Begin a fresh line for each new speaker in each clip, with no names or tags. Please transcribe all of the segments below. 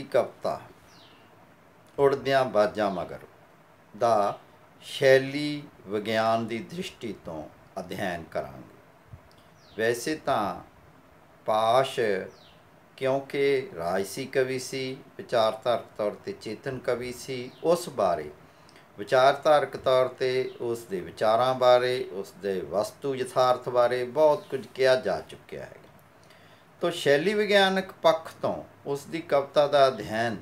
ਦੀ ਕਵਤਾ ਉੜਦਿਆਂ ਬਾਜਾਂ ਮਗਰ ਦਾ ਸ਼ੈਲੀ ਵਿਗਿਆਨ ਦੀ ਦ੍ਰਿਸ਼ਟੀ ਤੋਂ ਅਧਿਐਨ ਕਰਾਂਗੇ ਵੈਸੇ ਤਾਂ ਪਾਸ਼ ਕਿਉਂਕਿ ਰਾਜਸੀ ਕਵੀ ਸੀ ਵਿਚਾਰਧਾਰਕ ਤੌਰ ਤੇ ਚੇਤਨ ਕਵੀ ਸੀ ਉਸ ਬਾਰੇ ਵਿਚਾਰਧਾਰਕ ਤੌਰ ਤੇ ਉਸ ਦੇ ਵਿਚਾਰਾਂ ਬਾਰੇ ਉਸ ਦੇ ਵਸਤੂ ਯਥਾਰਥ ਬਾਰੇ ਬਹੁਤ ਕੁਝ ਕਿਹਾ ਜਾ ਚੁੱਕਿਆ ਹੈ ਤੋਂ ਸ਼ੈਲੀ ਵਿਗਿਆਨਕ ਪੱਖ ਤੋਂ ਉਸ ਦੀ ਕਵਿਤਾ ਦਾ ਅਧਿਐਨ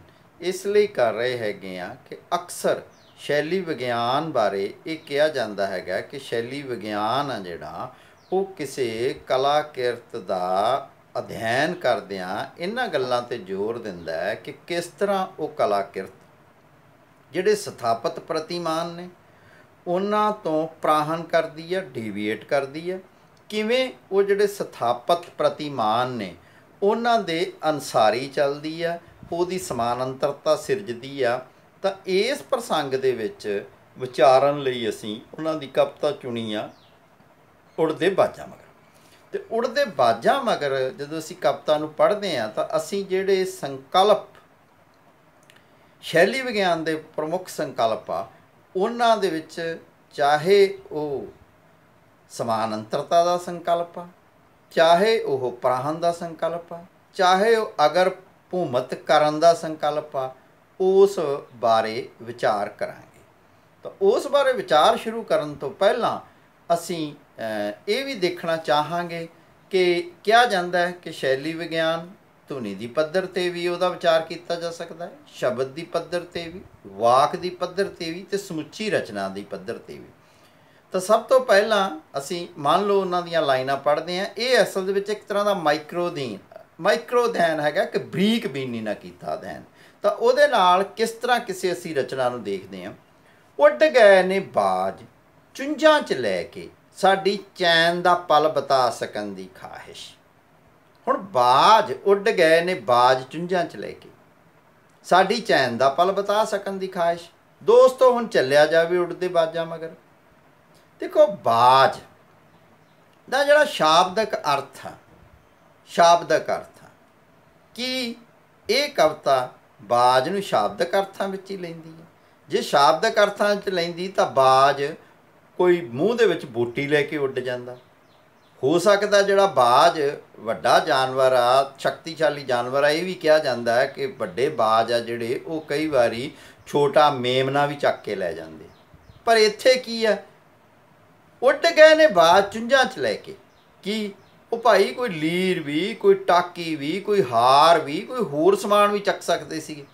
ਇਸ ਲਈ ਕਰ ਰਹੇ ਹੈਗੇ ਆ ਕਿ ਅਕਸਰ ਸ਼ੈਲੀ ਵਿਗਿਆਨ ਬਾਰੇ ਇਹ ਕਿਹਾ ਜਾਂਦਾ ਹੈਗਾ ਕਿ ਸ਼ੈਲੀ ਵਿਗਿਆਨ ਆ ਜਿਹੜਾ ਉਹ ਕਿਸੇ ਕਲਾ ਕਿਰਤ ਦਾ ਅਧਿਐਨ ਕਰਦਿਆਂ ਇਹਨਾਂ ਗੱਲਾਂ ਤੇ ਜ਼ੋਰ ਦਿੰਦਾ ਹੈ ਕਿ ਕਿਸ ਤਰ੍ਹਾਂ ਉਹ ਕਲਾ ਕਿਰਤ ਜਿਹੜੇ ਸਥਾਪਿਤ ਪ੍ਰਤੀਮਾਨ ਨੇ ਉਹਨਾਂ ਤੋਂ ਪ੍ਰਾਹਨ ਕਰਦੀ ਹੈ ਡੀਵੀਏਟ ਕਰਦੀ ਹੈ ਕਿਵੇਂ ਉਹ ਜਿਹੜੇ ਸਥਾਪਿਤ ਪ੍ਰਤੀਮਾਨ ਨੇ ਉਹਨਾਂ ਦੇ ਅਨਸਾਰੀ ਚੱਲਦੀ ਆ ਉਹਦੀ ਸਮਾਨੰਤਰਤਾ ਸਿਰਜਦੀ ਆ ਤਾਂ ਇਸ ਪ੍ਰਸੰਗ ਦੇ ਵਿੱਚ ਵਿਚਾਰਨ ਲਈ ਅਸੀਂ ਉਹਨਾਂ ਦੀ ਕਵਿਤਾ ਚੁਣੀ ਆ ਉੜਦੇ ਬਾਜਾਂ ਮਗਰ ਤੇ ਉੜਦੇ ਬਾਜਾਂ ਮਗਰ ਜਦੋਂ ਅਸੀਂ ਕਵਿਤਾ ਨੂੰ ਪੜ੍ਹਦੇ ਆ ਤਾਂ ਅਸੀਂ ਜਿਹੜੇ ਸੰਕਲਪ ਸ਼ੈਲੀ ਵਿਗਿਆਨ ਦੇ ਪ੍ਰਮੁੱਖ ਸੰਕਲਪ ਆ ਉਹਨਾਂ ਦੇ ਵਿੱਚ ਚਾਹੇ ਉਹ ਸਮਾਨੰਤਰਤਾ ਦਾ ਸੰਕਲਪ ਆ ਚਾਹੇ ਉਹ ਪ੍ਰਾਹਨ ਦਾ ਸੰਕਲਪ ਆ ਚਾਹੇ ਉਹ ਅਗਰ ਭੂਮਤ ਕਰਨ ਦਾ ਸੰਕਲਪ ਆ ਉਸ ਬਾਰੇ ਵਿਚਾਰ ਕਰਾਂਗੇ ਤਾਂ ਉਸ ਬਾਰੇ ਵਿਚਾਰ ਸ਼ੁਰੂ ਕਰਨ ਤੋਂ ਪਹਿਲਾਂ ਅਸੀਂ ਇਹ ਵੀ ਦੇਖਣਾ ਚਾਹਾਂਗੇ ਕਿ ਕਿਹਾ ਜਾਂਦਾ ਹੈ ਕਿ ਸ਼ੈਲੀ ਵਿਗਿਆਨ ਧੁਨੀ ਦੀ ਪੱਧਰ ਤੇ ਵੀ ਉਹਦਾ ਵਿਚਾਰ ਕੀਤਾ ਜਾ ਸਕਦਾ ਹੈ ਸ਼ਬਦ ਦੀ ਪੱਧਰ ਤੇ ਵੀ ਵਾਕ ਦੀ ਪੱਧਰ ਤੇ ਵੀ ਤੇ ਸਮੁੱਚੀ ਰਚਨਾ ਦੀ ਪੱਧਰ ਤੇ ਵੀ ਤਾਂ ਸਭ ਤੋਂ ਪਹਿਲਾਂ ਅਸੀਂ ਮੰਨ ਲਓ ਉਹਨਾਂ ਦੀਆਂ ਲਾਈਨਾਂ ਪੜ੍ਹਦੇ ਆ ਇਹ ਅਸਲ ਦੇ ਵਿੱਚ ਇੱਕ ਤਰ੍ਹਾਂ ਦਾ ਮਾਈਕਰੋ ਦੀਨ ਮਾਈਕਰੋ ਧਿਆਨ ਹੈਗਾ ਕਿ ਬਰੀਕ ਬੀਨੀ ਨਾ ਕੀਤਾ ਧਿਆਨ ਤਾਂ ਉਹਦੇ ਨਾਲ ਕਿਸ ਤਰ੍ਹਾਂ ਕਿਸੇ ਅਸੀਂ ਰਚਨਾ ਨੂੰ ਦੇਖਦੇ ਆ ਉੱਡ ਗਏ ਨੇ ਬਾਜ ਚੁੰਝਾਂ 'ਚ ਲੈ ਕੇ ਸਾਡੀ ਚੈਨ ਦਾ ਪਲ ਬਤਾ ਸਕਣ ਦੀ ਖਾਹਿਸ਼ ਹੁਣ ਬਾਜ ਉੱਡ ਗਏ ਨੇ ਬਾਜ ਚੁੰਝਾਂ 'ਚ ਲੈ ਕੇ ਸਾਡੀ ਚੈਨ ਦਾ ਪਲ ਬਤਾ ਸਕਣ ਦੀ ਖਾਹਿਸ਼ ਦੋਸਤੋ ਹੁਣ ਚੱਲਿਆ ਜਾਵੇ ਉੱਡਦੇ ਬਾਜਾਂ ਮਗਰ ਦੇਖੋ ਬਾਜ ਦਾ ਜਿਹੜਾ ਸ਼ਾਬਦਿਕ ਅਰਥ ਆ ਸ਼ਾਬਦਿਕ ਅਰਥ ਆ ਕਿ ਇਹ ਕਵਤਾ ਬਾਜ ਨੂੰ ਸ਼ਾਬਦਿਕ ਅਰਥਾਂ ਵਿੱਚ ਹੀ ਲੈਂਦੀ ਹੈ ਜੇ ਸ਼ਾਬਦਿਕ ਅਰਥਾਂ ਵਿੱਚ ਲੈਂਦੀ ਤਾਂ ਬਾਜ ਕੋਈ ਮੂੰਹ ਦੇ ਵਿੱਚ ਬੂਟੀ ਲੈ ਕੇ ਉੱਡ ਜਾਂਦਾ ਹੋ ਸਕਦਾ ਜਿਹੜਾ ਬਾਜ ਵੱਡਾ ਜਾਨਵਰ ਆ ਸ਼ਕਤੀਸ਼ਾਲੀ ਜਾਨਵਰ ਆ ਇਹ ਵੀ ਕਿਹਾ ਜਾਂਦਾ ਹੈ ਕਿ ਵੱਡੇ ਬਾਜ ਆ ਜਿਹੜੇ ਉਹ ਕਈ ਵਾਰੀ ਛੋਟਾ ਮੇਮਨਾ ਵੀ ਚੱਕ ਕੇ ਲੈ ਜਾਂਦੇ ਪਰ ਇੱਥੇ ਕੀ ਆ ਉੱਡ ਗਏ ਨੇ ਬਾਤ ਚੁੰਝਾਂ 'ਚ ਲੈ ਕੇ ਕੀ ਉਹ ਭਾਈ ਕੋਈ ਲੀਰ ਵੀ ਕੋਈ ਟਾਕੀ ਵੀ ਕੋਈ ਹਾਰ ਵੀ ਕੋਈ ਹੋਰ ਸਮਾਨ ਵੀ ਚੱਕ ਸਕਦੇ ਸੀਗੇ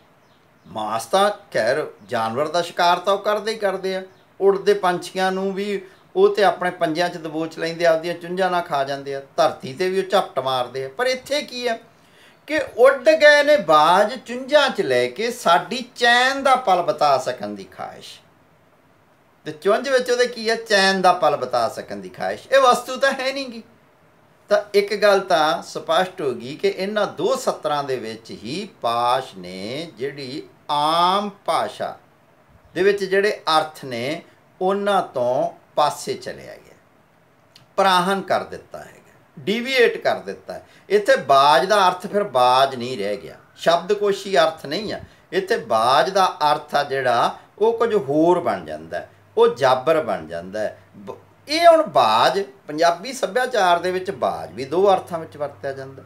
ਮਾਸ ਤਾਂ ਖੈਰ ਜਾਨਵਰ ਦਾ ਸ਼ਿਕਾਰ ਤਾਂ ਉਹ ਕਰਦੇ ਹੀ ਕਰਦੇ ਆ ਉੱਡਦੇ ਪੰਛੀਆਂ ਨੂੰ ਵੀ ਉਹ ਤੇ ਆਪਣੇ ਪੰਜਿਆਂ 'ਚ ਦਬੋਚ ਲੈਂਦੇ ਆਪਦੀਆਂ ਚੁੰਝਾਂ ਨਾਲ ਖਾ ਜਾਂਦੇ ਆ ਧਰਤੀ ਤੇ ਵੀ ਉਹ ਝਪਟ ਮਾਰਦੇ ਆ ਪਰ ਇੱਥੇ ਕੀ ਆ ਕਿ ਉੱਡ ਗਏ ਨੇ ਬਾਜ ਚੁੰਝਾਂ 'ਚ ਲੈ ਕੇ ਸਾਡੀ ਚੈਨ ਦਾ ਪਲ ਬਤਾ ਸਕਣ ਦੀ ਖਾਹਿਸ਼ ਤੇ ਚੁੰਝ ਵਿੱਚ ਉਹਦੇ ਕੀ ਹੈ ਚੈਨ ਦਾ ਪਲ ਬਤਾ ਸਕਣ ਦੀ ਖਾਹਿਸ਼ ਇਹ ਵਸਤੂ ਤਾਂ ਹੈ ਨਹੀਂ ਗੀ ਤਾਂ ਇੱਕ ਗੱਲ ਤਾਂ ਸਪਸ਼ਟ ਹੋ ਗਈ ਕਿ ਇਹਨਾਂ ਦੋ ਸਤਰਾਂ ਦੇ ਵਿੱਚ ਹੀ ਪਾਸ਼ ਨੇ ਜਿਹੜੀ ਆਮ ਭਾਸ਼ਾ ਦੇ ਵਿੱਚ ਜਿਹੜੇ ਅਰਥ ਨੇ ਉਹਨਾਂ ਤੋਂ ਪਾਸੇ ਚਲਿਆ ਗਿਆ ਪ੍ਰਾਹਨ ਕਰ ਦਿੱਤਾ ਹੈਗਾ ਡਿਵੀਏਟ ਕਰ ਦਿੱਤਾ ਇੱਥੇ ਬਾਜ ਦਾ ਅਰਥ ਫਿਰ ਬਾਜ ਨਹੀਂ ਰਹਿ ਗਿਆ ਸ਼ਬਦਕੋਸ਼ੀ ਅਰਥ ਨਹੀਂ ਆ ਇੱਥੇ ਬਾਜ ਦਾ ਅਰਥ ਆ ਜਿਹੜਾ ਉਹ ਕੁਝ ਹੋਰ ਬਣ ਜਾਂਦਾ ਹੈ ਉਹ ਜਾਬਰ ਬਣ ਜਾਂਦਾ ਇਹ ਹੁਣ ਬਾਜ ਪੰਜਾਬੀ ਸੱਭਿਆਚਾਰ ਦੇ ਵਿੱਚ ਬਾਜ ਵੀ ਦੋ ਅਰਥਾਂ ਵਿੱਚ ਵਰਤਿਆ ਜਾਂਦਾ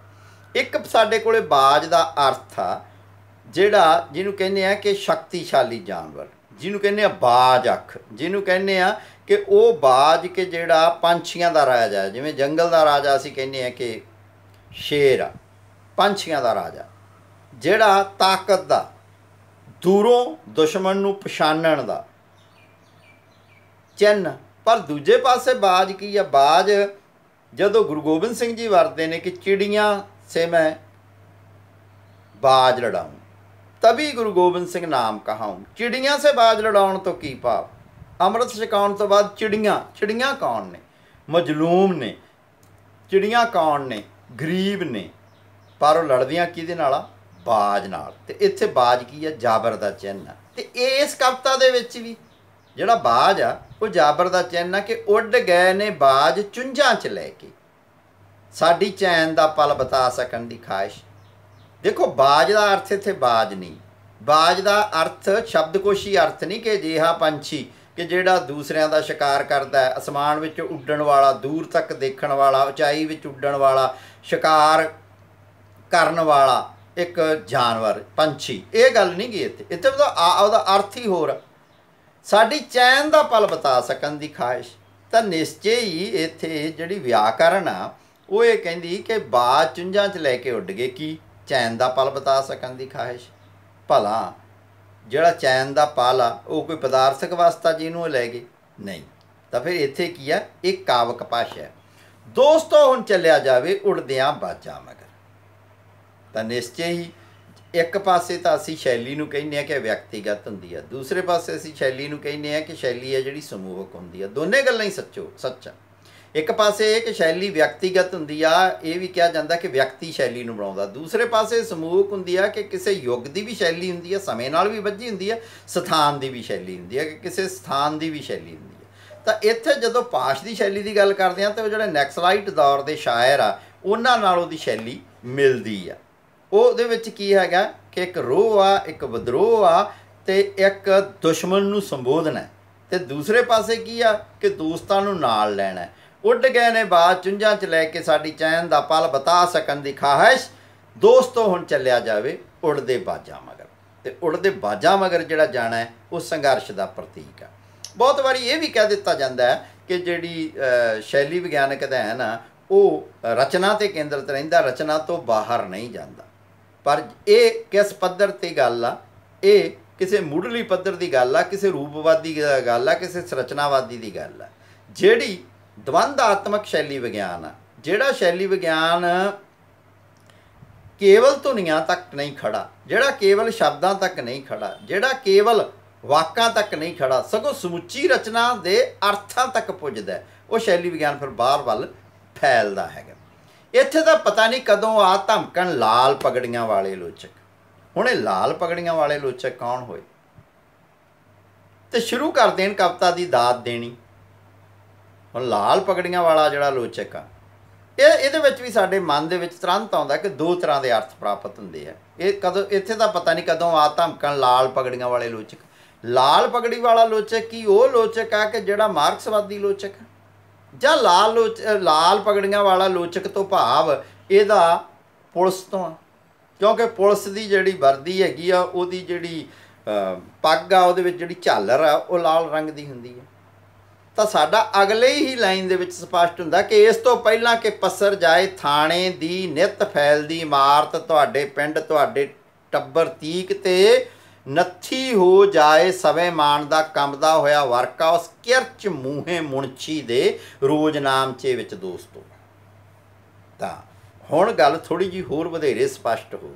ਇੱਕ ਸਾਡੇ ਕੋਲੇ ਬਾਜ ਦਾ ਅਰਥ ਆ ਜਿਹੜਾ ਜਿਹਨੂੰ ਕਹਿੰਦੇ ਆ ਕਿ ਸ਼ਕਤੀਸ਼ਾਲੀ ਜਾਨਵਰ ਜਿਹਨੂੰ ਕਹਿੰਦੇ ਆ ਬਾਜ ਅੱਖ ਜਿਹਨੂੰ ਕਹਿੰਦੇ ਆ ਕਿ ਉਹ ਬਾਜ ਕੇ ਜਿਹੜਾ ਪੰਛੀਆਂ ਦਾ ਰਾਜਾ ਹੈ ਜਿਵੇਂ ਜੰਗਲ ਦਾ ਰਾਜਾ ਅਸੀਂ ਕਹਿੰਦੇ ਆ ਕਿ ਸ਼ੇਰ ਆ ਪੰਛੀਆਂ ਦਾ ਰਾਜਾ ਜਿਹੜਾ ਤਾਕਤ ਦਾ ਦੂਰੋਂ ਦੁਸ਼ਮਣ ਨੂੰ ਪਛਾਣਨ ਦਾ ਚਿੰਨ ਪਰ ਦੂਜੇ ਪਾਸੇ ਬਾਜ ਕੀ ਆ ਬਾਜ ਜਦੋਂ ਗੁਰੂ ਗੋਬਿੰਦ ਸਿੰਘ ਜੀ ਵਰਦੇ ਨੇ ਕਿ ਚਿੜੀਆਂ ਸੇ ਮੈਂ ਬਾਜ ਲੜਾਉਂ ਤਬੀ ਗੁਰੂ ਗੋਬਿੰਦ ਸਿੰਘ ਨਾਮ ਕਹਾਉਂ ਚਿੜੀਆਂ ਸੇ ਬਾਜ ਲੜਾਉਣ ਤੋਂ ਕੀ ਪਾਪ ਅੰਮ੍ਰਿਤ ਛਕਾਉਣ ਤੋਂ ਬਾਅਦ ਚਿੜੀਆਂ ਚਿੜੀਆਂ ਕੌਣ ਨੇ ਮਜਲੂਮ ਨੇ ਚਿੜੀਆਂ ਕੌਣ ਨੇ ਗਰੀਬ ਨੇ ਪਰ ਉਹ ਲੜਦੀਆਂ ਕਿਹਦੇ ਨਾਲ ਆ ਬਾਜ ਨਾਲ ਤੇ ਇੱਥੇ ਬਾਜ ਕੀ ਆ ਜਾਬਰ ਦਾ ਚਿੰਨ ਤੇ ਇਸ ਕਵਤਾ ਦੇ ਵਿੱਚ ਵੀ ਜਿਹੜਾ ਬਾਜ ਆ ਉਹ ਜਾਬਰ ਦਾ ਚੈਨ ਆ ਕਿ ਉੱਡ ਗਏ ਨੇ ਬਾਜ ਚੁੰਝਾਂ 'ਚ ਲੈ ਕੇ ਸਾਡੀ ਚੈਨ ਦਾ ਪਲ ਬਤਾ ਸਕਣ ਦੀ ਖਾਹਿਸ਼ ਦੇਖੋ ਬਾਜ ਦਾ ਅਰਥ ਇੱਥੇ ਬਾਜ ਨਹੀਂ ਬਾਜ ਦਾ ਅਰਥ ਸ਼ਬਦਕੋਸ਼ੀ ਅਰਥ ਨਹੀਂ ਕਿ ਜਿਹਾ ਪੰਛੀ ਕਿ ਜਿਹੜਾ ਦੂਸਰਿਆਂ ਦਾ ਸ਼ਿਕਾਰ ਕਰਦਾ ਹੈ ਅਸਮਾਨ ਵਿੱਚ ਉੱਡਣ ਵਾਲਾ ਦੂਰ ਤੱਕ ਦੇਖਣ ਵਾਲਾ ਉਚਾਈ ਵਿੱਚ ਉੱਡਣ ਵਾਲਾ ਸ਼ਿਕਾਰ ਕਰਨ ਵਾਲਾ ਇੱਕ ਜਾਨਵਰ ਪੰਛੀ ਇਹ ਗੱਲ ਨਹੀਂ ਗਈ ਇੱਥੇ ਇੱਥੇ ਉਹਦਾ ਉਹਦਾ ਅਰਥ ਹੀ ਹੋਰ ਸਾਡੀ ਚੈਨ ਦਾ ਪਲ ਬਤਾ ਸਕਣ ਦੀ ਖਾਹਿਸ਼ ਤਾਂ ਨਿਸ਼ਚੇ ਹੀ ਇੱਥੇ ਜਿਹੜੀ ਵਿਆਕਰਨ ਆ ਉਹ ਇਹ ਕਹਿੰਦੀ ਕਿ ਬਾ ਚੁੰਝਾਂ 'ਚ ਲੈ ਕੇ ਉੱਡ ਗਏ ਕੀ ਚੈਨ ਦਾ ਪਲ ਬਤਾ ਸਕਣ ਦੀ ਖਾਹਿਸ਼ ਭਲਾ ਜਿਹੜਾ ਚੈਨ ਦਾ ਪਲ ਆ ਉਹ ਕੋਈ ਪਦਾਰਥਕ ਵਸਤਾ ਜਿਹਨੂੰ ਲੈ ਗਏ ਨਹੀਂ ਤਾਂ ਫਿਰ ਇੱਥੇ ਕੀ ਆ ਇਹ ਕਾਵਕ ਪਾਸ਼ ਹੈ ਦੋਸਤੋ ਹੁਣ ਚੱਲਿਆ ਜਾਵੇ ਉੱਡਦਿਆਂ ਬਾਚਾ ਮਗਰ ਤਾਂ ਨਿਸ਼ਚੇ ਹੀ ਇੱਕ ਪਾਸੇ ਤਾਂ ਅਸੀਂ ਸ਼ੈਲੀ ਨੂੰ ਕਹਿੰਦੇ ਆ ਕਿ ਵਿਅਕਤੀਗਤ ਹੁੰਦੀ ਆ ਦੂਸਰੇ ਪਾਸੇ ਅਸੀਂ ਸ਼ੈਲੀ ਨੂੰ ਕਹਿੰਦੇ ਆ ਕਿ ਸ਼ੈਲੀ ਆ ਜਿਹੜੀ ਸਮੂਹਕ ਹੁੰਦੀ ਆ ਦੋਨੇ ਗੱਲਾਂ ਹੀ ਸੱਚੋ ਸੱਚਾ ਇੱਕ ਪਾਸੇ ਇਹ ਕਿ ਸ਼ੈਲੀ ਵਿਅਕਤੀਗਤ ਹੁੰਦੀ ਆ ਇਹ ਵੀ ਕਿਹਾ ਜਾਂਦਾ ਕਿ ਵਿਅਕਤੀ ਸ਼ੈਲੀ ਨੂੰ ਬਣਾਉਂਦਾ ਦੂਸਰੇ ਪਾਸੇ ਸਮੂਹਕ ਹੁੰਦੀ ਆ ਕਿ ਕਿਸੇ ਯੁੱਗ ਦੀ ਵੀ ਸ਼ੈਲੀ ਹੁੰਦੀ ਆ ਸਮੇਂ ਨਾਲ ਵੀ ਵੱਜੀ ਹੁੰਦੀ ਆ ਸਥਾਨ ਦੀ ਵੀ ਸ਼ੈਲੀ ਹੁੰਦੀ ਆ ਕਿ ਕਿਸੇ ਸਥਾਨ ਦੀ ਵੀ ਸ਼ੈਲੀ ਹੁੰਦੀ ਆ ਤਾਂ ਇੱਥੇ ਜਦੋਂ ਪਾਸ਼ ਦੀ ਸ਼ੈਲੀ ਦੀ ਗੱਲ ਕਰਦੇ ਆ ਤਾਂ ਉਹ ਜਿਹੜੇ ਨੈਕਸਲਾਈਟ ਦੌਰ ਦੇ ਸ਼ਾਇਰ ਆ ਉਹਨਾਂ ਨਾਲ ਉਹਦੀ ਸ਼ੈਲੀ ਮਿਲਦੀ ਆ ਉਹਦੇ ਵਿੱਚ ਕੀ ਹੈਗਾ ਕਿ ਇੱਕ ਰੋਹ ਆ ਇੱਕ ਵਿਦਰੋਹ ਆ ਤੇ ਇੱਕ ਦੁਸ਼ਮਣ ਨੂੰ ਸੰਬੋਧਨ ਹੈ ਤੇ ਦੂਸਰੇ ਪਾਸੇ ਕੀ ਆ ਕਿ ਦੋਸਤਾਂ ਨੂੰ ਨਾਲ ਲੈਣਾ ਉੱਡ ਗਏ ਨੇ ਬਾਤ ਚੁੰਝਾਂ 'ਚ ਲੈ ਕੇ ਸਾਡੀ ਚੈਨ ਦਾ ਪਲ ਬਤਾ ਸਕਣ ਦੀ ਖਾਹਿਸ਼ ਦੋਸਤੋ ਹੁਣ ਚੱਲਿਆ ਜਾਵੇ ਉੜਦੇ ਬਾਜਾਂ ਮਗਰ ਤੇ ਉੜਦੇ ਬਾਜਾਂ ਮਗਰ ਜਿਹੜਾ ਜਾਣਾ ਉਹ ਸੰਘਰਸ਼ ਦਾ ਪ੍ਰਤੀਕ ਆ ਬਹੁਤ ਵਾਰੀ ਇਹ ਵੀ ਕਹਿ ਦਿੱਤਾ ਜਾਂਦਾ ਹੈ ਕਿ ਜਿਹੜੀ ਸ਼ੈਲੀ ਵਿਗਿਆਨਕ ਦਾ ਹੈ ਨਾ ਉਹ ਰਚਨਾ ਤੇ ਕੇਂਦਰਿਤ ਰਹਿੰਦਾ ਰਚਨਾ ਤੋਂ ਬਾਹਰ ਨਹੀਂ ਜਾਂਦਾ ਪਰ ਇਹ ਕਿਸ ਪੱਧਰ ਤੇ ਗੱਲ ਆ ਇਹ ਕਿਸੇ ਮੁੱਢਲੀ ਪੱਧਰ ਦੀ ਗੱਲ ਆ ਕਿਸੇ ਰੂਪਵਾਦੀ ਦੀ ਗੱਲ ਆ ਕਿਸੇ ਸਰਚਨਾਵਾਦੀ ਦੀ ਗੱਲ ਆ ਜਿਹੜੀ ਦਵੰਦ ਆਤਮਕ ਸ਼ੈਲੀ ਵਿਗਿਆਨ ਆ ਜਿਹੜਾ ਸ਼ੈਲੀ ਵਿਗਿਆਨ ਕੇਵਲ ਧੁਨੀਆਂ ਤੱਕ ਨਹੀਂ ਖੜਾ ਜਿਹੜਾ ਕੇਵਲ ਸ਼ਬਦਾਂ ਤੱਕ ਨਹੀਂ ਖੜਾ ਜਿਹੜਾ ਕੇਵਲ ਵਾਕਾਂ ਤੱਕ ਨਹੀਂ ਖੜਾ ਸਗੋਂ ਸਮੁੱਚੀ ਰਚਨਾ ਦੇ ਅਰਥਾਂ ਤੱਕ ਪੁੱਜਦਾ ਉਹ ਸ਼ੈਲੀ ਵਿਗਿਆਨ ਫਿਰ ਬਾਹਰ ਵੱਲ ਫੈਲਦਾ ਹੈਗਾ ਇੱਥੇ ਤਾਂ ਪਤਾ ਨਹੀਂ ਕਦੋਂ ਆ ਧਮਕਣ ਲਾਲ ਪਗੜੀਆਂ ਵਾਲੇ ਲੋਚਕ ਹੁਣ ਇਹ ਲਾਲ ਪਗੜੀਆਂ ਵਾਲੇ ਲੋਚਕ ਕੌਣ ਹੋਏ ਤੇ ਸ਼ੁਰੂ ਕਰ ਦੇਣ ਕਵਤਾ ਦੀ ਦਾਤ ਦੇਣੀ ਹੁਣ ਲਾਲ ਪਗੜੀਆਂ ਵਾਲਾ ਜਿਹੜਾ ਲੋਚਕ ਆ ਇਹ ਇਹਦੇ ਵਿੱਚ ਵੀ ਸਾਡੇ ਮਨ ਦੇ ਵਿੱਚ ਤਰੰਤ ਆਉਂਦਾ ਕਿ ਦੋ ਤਰ੍ਹਾਂ ਦੇ ਅਰਥ ਪ੍ਰਾਪਤ ਹੁੰਦੇ ਆ ਇਹ ਕਦੋਂ ਇੱਥੇ ਤਾਂ ਪਤਾ ਨਹੀਂ ਕਦੋਂ ਆ ਧਮਕਣ ਲਾਲ ਪਗੜੀਆਂ ਵਾਲੇ ਲੋਚਕ ਲਾਲ ਪਗੜੀ ਵਾਲਾ ਲੋਚਕ ਕੀ ਉਹ ਲੋਚਕ ਆ ਕਿ ਜਿਹੜਾ ਮਾਰਕਸਵਾਦੀ ਲੋਚਕ ਆ ਜਾਂ ਲਾਲ ਲਾਲ ਪਗੜੀਆਂ ਵਾਲਾ ਲੋਚਕ ਤੋਂ ਭਾਵ ਇਹਦਾ ਪੁਲਿਸ ਤੋਂ ਕਿਉਂਕਿ ਪੁਲਿਸ ਦੀ ਜਿਹੜੀ ਵਰਦੀ ਹੈਗੀ ਆ ਉਹਦੀ ਜਿਹੜੀ ਪੱਗ ਆ ਉਹਦੇ ਵਿੱਚ ਜਿਹੜੀ ਝਾਲਰ ਆ ਉਹ ਲਾਲ ਰੰਗ ਦੀ ਹੁੰਦੀ ਹੈ ਤਾਂ ਸਾਡਾ ਅਗਲੇ ਹੀ ਲਾਈਨ ਦੇ ਵਿੱਚ ਸਪਸ਼ਟ ਹੁੰਦਾ ਕਿ ਇਸ ਤੋਂ ਪਹਿਲਾਂ ਕਿ ਪਸਰ ਜਾਏ ਥਾਣੇ ਦੀ ਨਿਤ ਫੈਲਦੀ ਇਮਾਰਤ ਤੁਹਾਡੇ ਪਿੰਡ ਤੁਹਾਡੇ ਟੱਬਰ ਤੀਕ ਤੇ ਨੱਥੀ ਹੋ ਜਾਏ ਸਵੇ ਮਾਨ ਦਾ ਕੰਬਦਾ ਹੋਇਆ ਵਰਕਾ ਉਸ ਕਿਰਚ ਮੂਹੇ ਮੁਣਛੀ ਦੇ ਰੋਜ਼ ਚੇ ਵਿੱਚ ਦੋਸਤੋ ਤਾਂ ਹੁਣ ਗੱਲ ਥੋੜੀ ਜੀ ਹੋਰ ਵਧੇਰੇ ਸਪਸ਼ਟ ਹੋ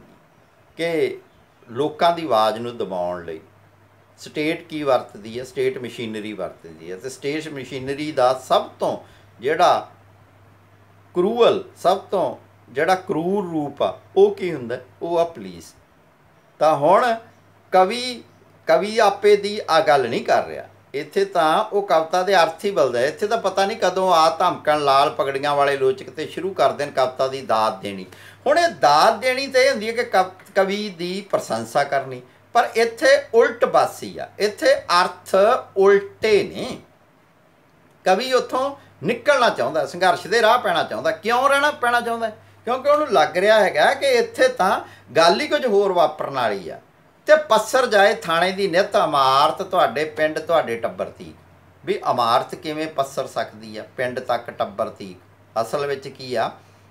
ਗਈ ਕਿ ਲੋਕਾਂ ਦੀ ਆਵਾਜ਼ ਨੂੰ ਦਬਾਉਣ ਲਈ ਸਟੇਟ ਕੀ ਵਰਤਦੀ ਹੈ ਸਟੇਟ ਮਸ਼ੀਨਰੀ ਵਰਤਦੀ ਹੈ ਤੇ ਸਟੇਟ ਮਸ਼ੀਨਰੀ ਦਾ ਸਭ ਤੋਂ ਜਿਹੜਾ ਕਰੂਅਲ ਸਭ ਤੋਂ ਜਿਹੜਾ ਕਰੂਰ ਰੂਪ ਆ ਉਹ ਕੀ ਹੁੰਦਾ ਉਹ ਆ ਪੁਲਿਸ ਤਾਂ ਹੁਣ ਕਵੀ ਕਵੀ ਆਪੇ ਦੀ ਆ ਗੱਲ ਨਹੀਂ ਕਰ ਰਿਹਾ ਇੱਥੇ ਤਾਂ ਉਹ ਕਵਤਾ ਦੇ ਅਰਥ ਹੀ ਬਲਦਾ ਇੱਥੇ ਤਾਂ ਪਤਾ ਨਹੀਂ ਕਦੋਂ ਆ ਧਮਕਣ ਲਾਲ ਪਗੜੀਆਂ ਵਾਲੇ ਲੋਚਕ ਤੇ ਸ਼ੁਰੂ ਕਰ ਦੇਣ ਕਵਤਾ ਦੀ ਦਾਤ ਦੇਣੀ ਹੁਣ ਇਹ ਦਾਤ ਦੇਣੀ ਤੇ ਇਹ ਹੁੰਦੀ ਹੈ ਕਿ ਕਵੀ ਦੀ ਪ੍ਰਸ਼ੰਸਾ ਕਰਨੀ ਪਰ ਇੱਥੇ ਉਲਟ ਬਾਸੀ ਆ ਇੱਥੇ ਅਰਥ ਉਲਟੇ ਨੇ ਕਵੀ ਉਥੋਂ ਨਿਕਲਣਾ ਚਾਹੁੰਦਾ ਸੰਘਰਸ਼ ਦੇ ਰਾਹ ਪੈਣਾ ਚਾਹੁੰਦਾ ਕਿਉਂ ਰਹਿਣਾ ਪੈਣਾ ਚਾਹੁੰਦਾ ਕਿਉਂਕਿ ਉਹਨੂੰ ਲੱਗ ਰਿਹਾ ਹੈਗਾ ਕਿ ਇੱਥੇ ਤਾਂ ਗੱਲ ਹੀ ਕੁਝ ਹੋਰ ਵਾਪਰਨ ਵਾਲੀ ਆ ਤੇ ਪੱਸਰ ਜਾਏ ਥਾਣੇ ਦੀ ਨਿਤ ਇਮਾਰਤ ਤੁਹਾਡੇ ਪਿੰਡ ਤੁਹਾਡੇ ਟੱਬਰ ਤੀ ਵੀ ਇਮਾਰਤ ਕਿਵੇਂ ਪੱਸਰ ਸਕਦੀ ਆ ਪਿੰਡ ਤੱਕ ਟੱਬਰ ਤੀ ਅਸਲ ਵਿੱਚ ਕੀ ਆ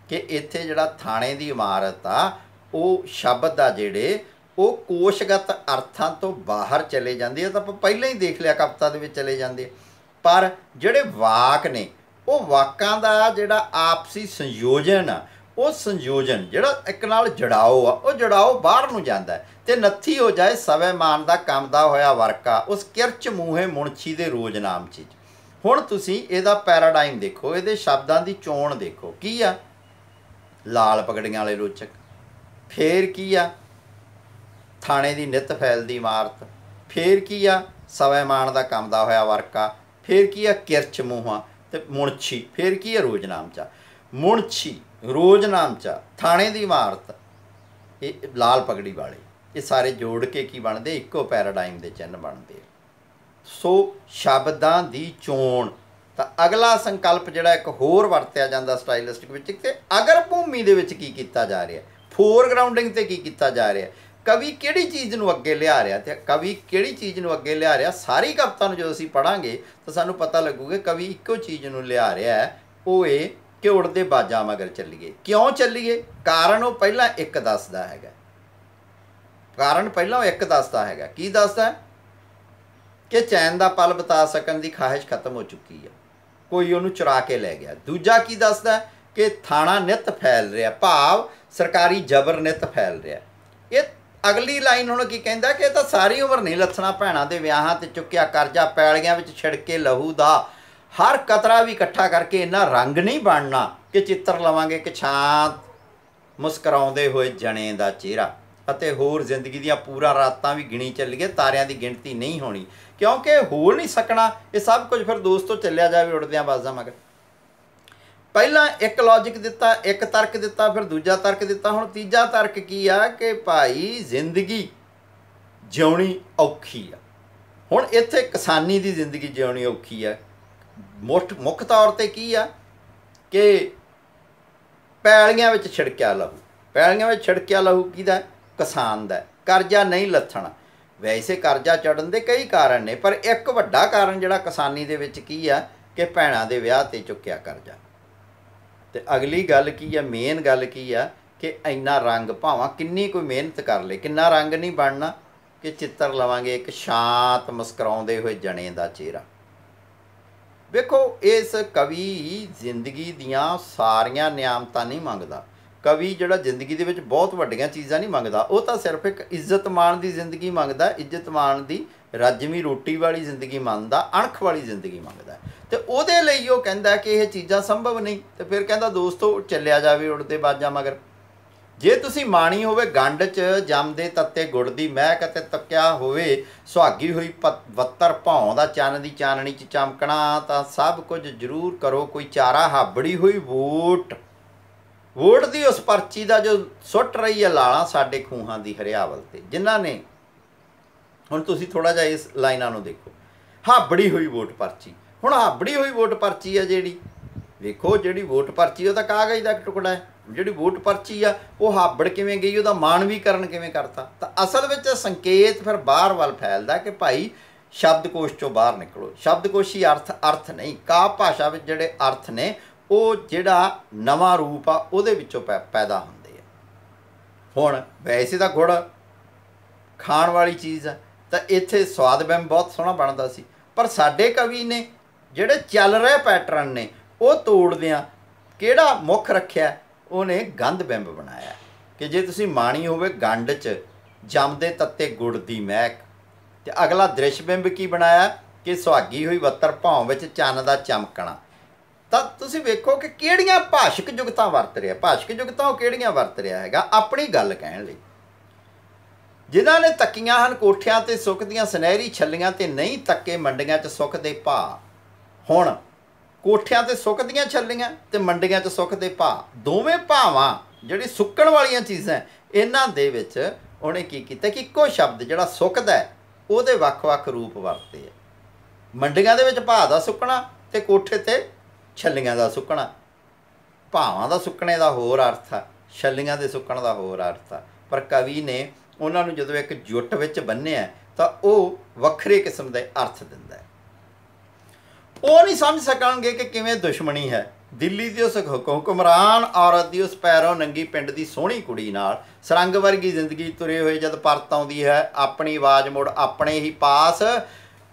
ਕਿ ਇੱਥੇ ਜਿਹੜਾ ਥਾਣੇ ਦੀ ਇਮਾਰਤ ਆ ਉਹ ਸ਼ਬਦ ਆ ਜਿਹੜੇ ਉਹ ਕੋਸ਼ਗਤ ਅਰਥਾਂ ਤੋਂ ਬਾਹਰ ਚਲੇ ਜਾਂਦੇ ਆ ਤਾਂ ਆਪਾਂ ਪਹਿਲਾਂ ਹੀ ਦੇਖ ਲਿਆ ਕਵਿਤਾ ਦੇ ਵਿੱਚ ਚਲੇ ਜਾਂਦੇ ਪਰ ਜਿਹੜੇ ਵਾਕ ਨੇ ਉਹ ਵਾਕਾਂ ਦਾ ਜਿਹੜਾ ਆਪਸੀ ਸੰਯੋਜਨ ਆ ਉਹ ਸੰਯੋਜਨ ਜਿਹੜਾ ਇੱਕ ਨਾਲ ਜੜਾਓ ਆ ਉਹ ਜੜਾਓ ਬਾਹਰ ਨੂੰ ਜਾਂਦਾ ਤੇ ਨੱਥੀ ਹੋ ਜਾਏ ਸਵੇ ਮਾਨ ਦਾ ਕੰਮ ਦਾ ਹੋਇਆ ਵਰਕਾ ਉਸ ਕਿਰਚ ਮੂਹੇ ਮੁਣਛੀ ਦੇ ਰੋਜ ਨਾਮ ਚ ਹੁਣ ਤੁਸੀਂ ਇਹਦਾ ਪੈਰਾਡਾਈਮ ਦੇਖੋ ਇਹਦੇ ਸ਼ਬਦਾਂ ਦੀ ਚੋਣ ਦੇਖੋ ਕੀ ਆ ਲਾਲ ਪਗੜੀਆਂ ਵਾਲੇ ਰੋਚਕ ਫੇਰ ਕੀ ਆ ਥਾਣੇ ਦੀ ਨਿਤ ਫੈਲਦੀ ਇਮਾਰਤ ਫੇਰ ਕੀ ਆ ਸਵੇ ਮਾਨ ਦਾ ਕੰਮ ਦਾ ਹੋਇਆ ਵਰਕਾ ਫੇਰ ਕੀ ਆ ਕਿਰਚ ਮੂਹਾ ਤੇ ਮੁਣਛੀ ਫੇਰ ਕੀ ਆ ਰੋਜ ਨਾਮ ਚਾ ਮੁਣਛੀ ਰੋਜ਼ ਨਾਮਚਾ ਥਾਣੇ ਦੀ ਇਮਾਰਤ ਇਹ ਲਾਲ ਪਗੜੀ ਵਾਲੇ ਇਹ ਸਾਰੇ ਜੋੜ ਕੇ ਕੀ ਬਣਦੇ ਇੱਕੋ ਪੈਰਾਡਾਈਮ ਦੇ ਚਿੰਨ ਬਣਦੇ ਸੋ ਸ਼ਬਦਾਂ ਦੀ ਚੋਣ ਤਾਂ ਅਗਲਾ ਸੰਕਲਪ ਜਿਹੜਾ ਇੱਕ ਹੋਰ ਵਰਤਿਆ ਜਾਂਦਾ ਸਟਾਈਲਿਸਟਿਕ ਵਿੱਚ ਤੇ ਅਗਰ ਭੂਮੀ ਦੇ ਵਿੱਚ ਕੀ ਕੀਤਾ ਜਾ ਰਿਹਾ ਫੋਰਗਰਾਉਂਡਿੰਗ ਤੇ ਕੀ ਕੀਤਾ ਜਾ ਰਿਹਾ ਕਵੀ ਕਿਹੜੀ ਚੀਜ਼ ਨੂੰ ਅੱਗੇ ਲਿਆ ਰਿਹਾ ਤੇ ਕਵੀ ਕਿਹੜੀ ਚੀਜ਼ ਨੂੰ ਅੱਗੇ ਲਿਆ ਰਿਹਾ ਸਾਰੀ ਕਵਤਾ ਨੂੰ ਜਦੋਂ ਅਸੀਂ ਪੜਾਂਗੇ ਤਾਂ ਸਾਨੂੰ ਪਤਾ ਲੱਗੂਗਾ ਕਵੀ ਇੱਕੋ ਚੀਜ਼ ਨੂੰ ਲਿਆ ਰਿਹਾ ਹੈ ਉਹ ਏ ਕਿ ਉੜਦੇ ਬਾਜਾਂ ਮਗਰ ਚੱਲੀਏ ਕਿਉਂ ਚੱਲੀਏ ਕਾਰਨ ਉਹ ਪਹਿਲਾਂ ਇੱਕ ਦੱਸਦਾ ਹੈਗਾ ਕਾਰਨ ਪਹਿਲਾਂ ਉਹ ਇੱਕ ਦੱਸਦਾ ਹੈਗਾ ਕੀ ਦੱਸਦਾ ਕਿ ਚੈਨ ਦਾ ਪਲ ਬਤਾ ਸਕਣ ਦੀ ਖਾਹਿਸ਼ ਖਤਮ ਹੋ ਚੁੱਕੀ ਹੈ ਕੋਈ ਉਹਨੂੰ ਚੁਰਾ ਕੇ ਲੈ ਗਿਆ ਦੂਜਾ ਕੀ ਦੱਸਦਾ ਕਿ ਥਾਣਾ ਨਿਤ ਫੈਲ ਰਿਹਾ ਭਾਵ ਸਰਕਾਰੀ ਜ਼ਬਰ ਨਿਤ ਫੈਲ ਰਿਹਾ ਇਹ ਅਗਲੀ ਲਾਈਨ ਹੁਣ ਕੀ ਕਹਿੰਦਾ ਕਿ ਇਹ ਤਾਂ ਸਾਰੀ ਉਮਰ ਨਹੀਂ ਲੱਥਣਾ ਭੈਣਾ ਦੇ ਵਿਆਹਾਂ ਤੇ ਚੁੱਕਿਆ ਕਰਜ਼ਾ ਪੈਲੀਆਂ ਵਿੱਚ ਛਿੜਕੇ ਲਹੂ ਦਾ ਹਰ ਕਤਰਾ ਵੀ ਇਕੱਠਾ ਕਰਕੇ ਇੰਨਾ ਰੰਗ ਨਹੀਂ ਬਣਨਾ ਕਿ ਚਿੱਤਰ ਲਵਾਂਗੇ ਕਿ ਛਾਂ ਮੁਸਕਰਾਉਂਦੇ ਹੋਏ ਜਣੇ ਦਾ ਚਿਹਰਾ ਅਤੇ ਹੋਰ ਜ਼ਿੰਦਗੀ ਦੀਆਂ ਪੂਰਾ ਰਾਤਾਂ ਵੀ ਗਿਣੀ ਚੱਲੀਏ ਤਾਰਿਆਂ ਦੀ ਗਿਣਤੀ ਨਹੀਂ ਹੋਣੀ ਕਿਉਂਕਿ ਹੋਰ ਨਹੀਂ ਸਕਣਾ ਇਹ ਸਭ ਕੁਝ ਫਿਰ ਦੋਸਤੋ ਚੱਲਿਆ ਜਾਵੇ ਉੜਦਿਆਂ ਬਾਜ਼ਾਂ ਮਗਰ ਪਹਿਲਾਂ ਇੱਕ ਲੌਜੀਕ ਦਿੱਤਾ ਇੱਕ ਤਰਕ ਦਿੱਤਾ ਫਿਰ ਦੂਜਾ ਤਰਕ ਦਿੱਤਾ ਹੁਣ ਤੀਜਾ ਤਰਕ ਕੀ ਆ ਕਿ ਭਾਈ ਜ਼ਿੰਦਗੀ ਜਿਉਣੀ ਔਖੀ ਆ ਹੁਣ ਇੱਥੇ ਕਿਸਾਨੀ ਦੀ ਜ਼ਿੰਦਗੀ ਜਿਉਣੀ ਔਖੀ ਆ ਮੁੱਖ ਮੁੱਖ ਤੌਰ ਤੇ ਕੀ ਆ ਕਿ ਪੈਲੀਆਂ ਵਿੱਚ ਛਿੜਕਿਆ ਲਹੂ ਪੈਲੀਆਂ ਵਿੱਚ ਛਿੜਕਿਆ ਲਹੂ ਕਿਹਦਾ ਕਿਸਾਨ ਦਾ ਕਰਜ਼ਾ ਨਹੀਂ ਲੱਥਣਾ ਵੈਸੇ ਕਰਜ਼ਾ ਚੜਨ ਦੇ ਕਈ ਕਾਰਨ ਨੇ ਪਰ ਇੱਕ ਵੱਡਾ ਕਾਰਨ ਜਿਹੜਾ ਕਿਸਾਨੀ ਦੇ ਵਿੱਚ ਕੀ ਆ ਕਿ ਭੈਣਾਂ ਦੇ ਵਿਆਹ ਤੇ ਚੁੱਕਿਆ ਕਰਜ਼ਾ ਤੇ ਅਗਲੀ ਗੱਲ ਕੀ ਆ ਮੇਨ ਗੱਲ ਕੀ ਆ ਕਿ ਇੰਨਾ ਰੰਗ ਭਾਵਾਂ ਕਿੰਨੀ ਕੋਈ ਮਿਹਨਤ ਕਰ ਲੇ ਕਿੰਨਾ ਰੰਗ ਨਹੀਂ ਬਣਨਾ ਕਿ ਚਿੱਤਰ ਲਵਾਂਗੇ ਇੱਕ ਸ਼ਾਂਤ ਮੁਸਕਰਾਉਂਦੇ ਹੋਏ ਜਣੇ ਦਾ ਚਿਹਰਾ ਵੇਖੋ ਇਸ ਕਵੀ ਜ਼ਿੰਦਗੀ ਦੀਆਂ ਸਾਰੀਆਂ ਨਿਆਮਤਾਂ ਨਹੀਂ ਮੰਗਦਾ ਕਵੀ ਜਿਹੜਾ ਜ਼ਿੰਦਗੀ ਦੇ ਵਿੱਚ ਬਹੁਤ ਵੱਡੀਆਂ ਚੀਜ਼ਾਂ ਨਹੀਂ ਮੰਗਦਾ ਉਹ ਤਾਂ ਸਿਰਫ ਇੱਕ ਇੱਜ਼ਤਮਾਨ ਦੀ ਜ਼ਿੰਦਗੀ ਮੰਗਦਾ ਇੱਜ਼ਤਮਾਨ ਦੀ ਰੱਜਵੀਂ ਰੋਟੀ ਵਾਲੀ ਜ਼ਿੰਦਗੀ ਮੰਗਦਾ ਅਣਖ ਵਾਲੀ ਜ਼ਿੰਦਗੀ ਮੰਗਦਾ ਤੇ ਉਹਦੇ ਲਈ ਉਹ ਕਹਿੰਦਾ ਕਿ ਇਹ ਚੀਜ਼ਾਂ ਸੰਭਵ ਨਹੀਂ ਤੇ ਫਿਰ ਕਹਿੰਦਾ ਦੋਸਤੋ ਚੱਲਿਆ ਜਾਵੇ ਉੜਦੇ ਬਾਜਾਂ ਮਗਰ ਜੇ ਤੁਸੀਂ ਮਾਣੀ ਹੋਵੇ ਗੰਡ ਚ ਜੰਮਦੇ ਤੱਤੇ ਗੁੜ ਦੀ ਮਹਿਕ ਅਤੇ ਤੱਕਿਆ ਹੋਵੇ ਸੁਹਾਗੀ ਹੋਈ ਵੱਤਰ ਭੌਂ ਦਾ ਚੰਨ ਦੀ ਚਾਨਣੀ ਚ ਚਮਕਣਾ ਤਾਂ ਸਭ ਕੁਝ ਜ਼ਰੂਰ ਕਰੋ ਕੋਈ ਚਾਰਾ ਹਾਬੜੀ ਹੋਈ ਵੋਟ ਵੋਟ ਦੀ ਉਸ ਪਰਚੀ ਦਾ ਜੋ ਸੁੱਟ ਰਹੀ ਹੈ ਲਾਲਾਂ ਸਾਡੇ ਖੂਹਾਂ ਦੀ ਹਰਿਆਵਲ ਤੇ ਜਿਨ੍ਹਾਂ ਨੇ ਹੁਣ ਤੁਸੀਂ ਥੋੜਾ ਜਿਹਾ ਇਸ ਲਾਈਨਾਂ ਨੂੰ ਦੇਖੋ ਹਾਬੜੀ ਹੋਈ ਵੋਟ ਪਰਚੀ ਹੁਣ ਹਾਬੜੀ ਹੋਈ ਵੋਟ ਪਰਚੀ ਹੈ ਜਿਹੜੀ ਵੇਖੋ ਜਿਹੜੀ ਵੋਟ ਪਰਚੀ ਉਹ ਤਾਂ ਕਾਗਜ਼ ਦਾ ਟੁਕੜਾ ਹੈ ਜਿਹੜੀ ਵੋਟ ਪਰਚੀ ਆ ਉਹ ਹਾਬੜ ਕਿਵੇਂ ਗਈ ਉਹਦਾ ਮਾਣ ਵੀ ਕਰਨ ਕਿਵੇਂ ਕਰਤਾ ਤਾਂ ਅਸਲ ਵਿੱਚ ਸੰਕੇਤ ਫਿਰ ਬਾਹਰ ਵੱਲ ਫੈਲਦਾ ਕਿ ਭਾਈ ਸ਼ਬਦਕੋਸ਼ ਚੋਂ ਬਾਹਰ ਨਿਕਲੋ ਹੀ ਅਰਥ ਅਰਥ ਨਹੀਂ ਕਾ ਭਾਸ਼ਾ ਵਿੱਚ ਜਿਹੜੇ ਅਰਥ ਨੇ ਉਹ ਜਿਹੜਾ ਨਵਾਂ ਰੂਪ ਆ ਉਹਦੇ ਵਿੱਚੋਂ ਪੈਦਾ ਹੁੰਦੇ ਆ ਹੁਣ ਵੈਸੇ ਤਾਂ ਘੋੜ ਖਾਣ ਵਾਲੀ ਚੀਜ਼ ਆ ਤਾਂ ਇੱਥੇ ਸਵਾਦ ਬੈਮ ਬਹੁਤ ਸੋਹਣਾ ਬਣਦਾ ਸੀ ਪਰ ਸਾਡੇ ਕਵੀ ਨੇ ਜਿਹੜੇ ਚੱਲ ਰਹੇ ਪੈਟਰਨ ਨੇ ਉਹ ਤੋੜਦਿਆਂ ਕਿਹੜਾ ਮੁੱਖ ਰੱਖਿਆ ਉਹਨੇ ਗੰਧ ਬਿੰਬ ਬਣਾਇਆ ਕਿ ਜੇ ਤੁਸੀਂ ਮਾਣੀ ਹੋਵੇ ਗੰਡ 'ਚ ਜੰਮਦੇ ਤੱਤੇ ਗੁੜ ਦੀ ਮਹਿਕ ਤੇ ਅਗਲਾ ਦ੍ਰਿਸ਼ ਬਿੰਬ ਕੀ ਬਣਾਇਆ ਕਿ ਸੁਹਾਗੀ ਹੋਈ ਵੱਤਰ ਭਾਉ ਵਿੱਚ ਚੰਨ ਦਾ ਚਮਕਣਾ ਤਾਂ ਤੁਸੀਂ ਵੇਖੋ ਕਿ ਕਿਹੜੀਆਂ ਭਾਸ਼ਿਕ ਜੁਗਤਾਂ ਵਰਤ ਰਿਹਾ ਭਾਸ਼ਿਕ ਜੁਗਤਾਂ ਉਹ ਕਿਹੜੀਆਂ ਵਰਤ ਰਿਹਾ ਹੈਗਾ ਆਪਣੀ ਗੱਲ ਕਹਿਣ ਲਈ ਜਿਨ੍ਹਾਂ ਨੇ ਤੱਕੀਆਂ ਹਨ ਕੋਠਿਆਂ ਤੇ ਸੁੱਕ ਦੀਆਂ ਸੁਨਹਿਰੀ ਛੱਲੀਆਂ ਤੇ ਨਹੀਂ ਤੱਕੇ ਮੰਡੀਆਂ 'ਚ ਸੁੱਕ ਦੇ ਭਾ ਹੁਣ ਕੋਠਿਆਂ ਤੇ ਸੁੱਕਦੀਆਂ ਛੱਲੀਆਂ ਤੇ ਮੰਡੀਆਂ 'ਚ ਸੁੱਕਦੇ ਭਾ ਦੋਵੇਂ ਭਾਵਾਂ ਜਿਹੜੀ ਸੁੱਕਣ ਵਾਲੀਆਂ ਚੀਜ਼ਾਂ ਇਹਨਾਂ ਦੇ ਵਿੱਚ ਉਹਨੇ ਕੀ ਕੀਤਾ ਕਿ ਇੱਕੋ ਸ਼ਬਦ ਜਿਹੜਾ ਸੁੱਕਦਾ ਹੈ ਉਹਦੇ ਵੱਖ-ਵੱਖ ਰੂਪ ਵਰਤੇ ਆ ਮੰਡੀਆਂ ਦੇ ਵਿੱਚ ਭਾ ਦਾ ਸੁੱਕਣਾ ਤੇ ਕੋਠੇ ਤੇ ਛੱਲੀਆਂ ਦਾ ਸੁੱਕਣਾ ਭਾਵਾਂ ਦਾ ਸੁੱਕਣੇ ਦਾ ਹੋਰ ਅਰਥ ਆ ਛੱਲੀਆਂ ਦੇ ਸੁੱਕਣ ਦਾ ਹੋਰ ਅਰਥ ਆ ਪਰ ਕਵੀ ਨੇ ਉਹਨਾਂ ਨੂੰ ਜਦੋਂ ਇੱਕ ਜੁੱਟ ਵਿੱਚ ਬੰਨਿਆ ਤਾਂ ਉਹ ਵੱਖਰੇ ਕਿਸਮ ਦੇ ਅਰਥ ਦਿੰਦਾ ਹੈ ਉਹ ਨਹੀਂ ਸਮਝ ਸਕਣਗੇ ਕਿ ਕਿਵੇਂ ਦੁਸ਼ਮਣੀ ਹੈ ਦਿੱਲੀ ਦੀ ਉਸ ਹੁਕਮਰਾਨ ਔਰਤ ਦੀ ਉਸ ਪੈਰੋਂ ਨੰਗੀ ਪਿੰਡ ਦੀ ਸੋਹਣੀ ਕੁੜੀ ਨਾਲ ਸਰੰਗ ਵਰਗੀ ਜ਼ਿੰਦਗੀ ਤੁਰੇ ਹੋਏ ਜਦ ਪਰਤ ਆਉਂਦੀ ਹੈ ਆਪਣੀ ਆਵਾਜ਼ ਮੋੜ ਆਪਣੇ ਹੀ ਪਾਸ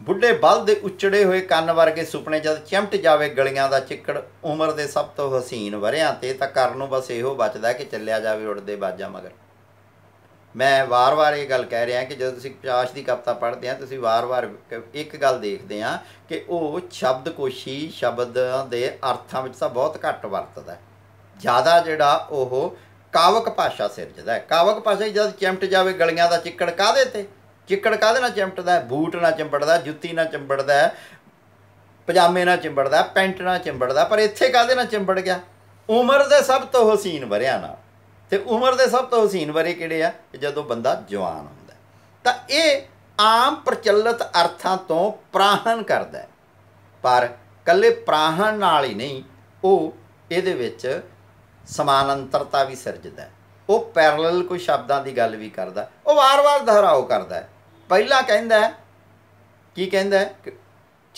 ਬੁੱਢੇ ਬਲ ਦੇ ਉੱਚੜੇ ਹੋਏ ਕੰਨ ਵਰਗੇ ਸੁਪਨੇ ਜਦ ਚਿਮਟ ਜਾਵੇ ਗਲੀਆਂ ਦਾ ਚਿੱਕੜ ਉਮਰ ਦੇ ਸਭ ਤੋਂ ਹਸੀਨ ਵਰਿਆਂ ਤੇ ਤਾਂ ਕਰਨ ਨੂੰ ਬਸ ਇਹੋ ਬਚਦਾ ਕਿ ਚੱਲਿਆ ਜਾਵੇ ਉੜਦੇ ਬਾਜਾਂ ਮਗਰ ਮੈਂ ਵਾਰ-ਵਾਰ ਇਹ ਗੱਲ ਕਹਿ ਰਿਹਾ ਕਿ ਜਦੋਂ ਤੁਸੀਂ ਪਿਆਸ਼ ਦੀ ਕਵਿਤਾ ਪੜ੍ਹਦੇ ਆ ਤੁਸੀਂ ਵਾਰ-ਵਾਰ ਇੱਕ ਗੱਲ ਦੇਖਦੇ ਆ ਕਿ ਉਹ ਸ਼ਬਦ ਕੋਸ਼ੀ ਸ਼ਬਦਾਂ ਦੇ ਅਰਥਾਂ ਵਿੱਚ ਤਾਂ ਬਹੁਤ ਘੱਟ ਵਰਤਦਾ ਜ਼ਿਆਦਾ ਜਿਹੜਾ ਉਹ ਕਾਵਕ ਭਾਸ਼ਾ ਸਿਰਜਦਾ ਕਾਵਕ ਭਾਸ਼ਾ ਜਦ ਚਿਮਟ ਜਾਵੇ ਗਲੀਆਂ ਦਾ ਚਿੱਕੜ ਕਾਦੇ ਤੇ ਚਿੱਕੜ ਕਾਦੇ ਨਾਲ ਹੈ ਬੂਟ ਨਾਲ ਚਿੰਬੜਦਾ ਜੁੱਤੀ ਨਾਲ ਚਿੰਬੜਦਾ ਪਜਾਮੇ ਨਾਲ ਚਿੰਬੜਦਾ ਪੈਂਟ ਨਾਲ ਚਿੰਬੜਦਾ ਪਰ ਇੱਥੇ ਕਾਦੇ ਨਾਲ ਚਿੰਬੜ ਗਿਆ ਉਮਰ ਦੇ ਸਭ ਤੋਂ ਹਸੀਨ ਵਰਿਆ ਨਾਲ ਤੇ ਉਮਰ ਦੇ ਸਭ ਤੋਂ ਹਸੀਨ ਬਾਰੇ ਕਿਹੜੇ ਆ ਜਦੋਂ ਬੰਦਾ ਜਵਾਨ ਹੁੰਦਾ ਤਾਂ ਇਹ ਆਮ ਪ੍ਰਚਲਿਤ ਅਰਥਾਂ ਤੋਂ ਪ੍ਰਾਹਣ ਕਰਦਾ ਪਰ ਕੱਲੇ ਪ੍ਰਾਹਣ ਨਾਲ ਹੀ ਨਹੀਂ ਉਹ ਇਹਦੇ ਵਿੱਚ ਸਮਾਨਾਂਤਰਤਾ ਵੀ ਸਿਰਜਦਾ ਉਹ ਪੈਰਲਲ ਕੋਈ ਸ਼ਬਦਾਂ ਦੀ ਗੱਲ ਵੀ ਕਰਦਾ ਉਹ ਵਾਰ-ਵਾਰ ਦੁਹਰਾਓ ਕਰਦਾ ਪਹਿਲਾਂ ਕਹਿੰਦਾ ਕੀ ਕਹਿੰਦਾ